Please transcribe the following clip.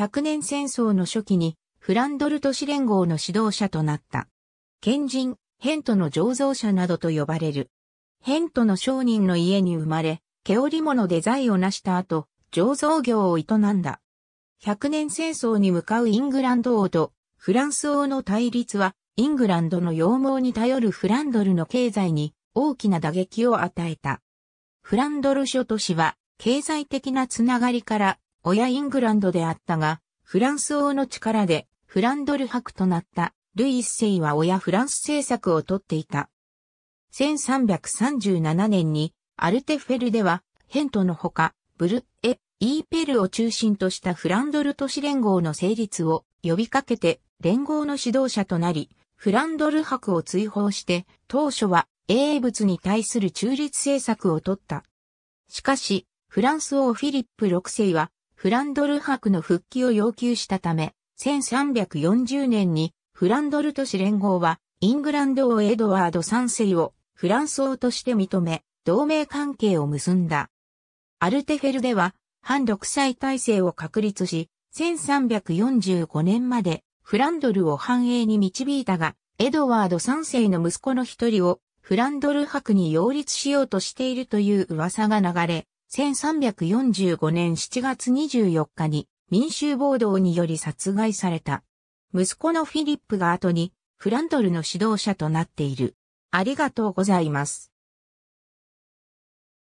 100年戦争の初期にフランドル都市連合の指導者となった。賢人、ヘントの醸造者などと呼ばれる。ヘントの商人の家に生まれ、毛織物で財を成した後、醸造業を営んだ。100年戦争に向かうイングランド王とフランス王の対立は、イングランドの羊毛に頼るフランドルの経済に大きな打撃を与えた。フランドル諸都市は、経済的なつながりから親イングランドであったが、フランス王の力でフランドル伯となったルイ一世は親フランス政策をとっていた。1337年にアルテフェルではヘントのほかブル・エ・イーペルを中心としたフランドル都市連合の成立を呼びかけて連合の指導者となり、フランドル伯を追放して当初は英物に対する中立政策をとった。しかし、フランス王フィリップ6世はフランドル博の復帰を要求したため、1340年にフランドル都市連合はイングランド王エドワード3世をフランス王として認め、同盟関係を結んだ。アルテフェルでは、反独裁体制を確立し、1345年までフランドルを繁栄に導いたが、エドワード3世の息子の一人をフランドル博に擁立しようとしているという噂が流れ、1345年7月24日に民衆暴動により殺害された。息子のフィリップが後にフランドルの指導者となっている。ありがとうございます。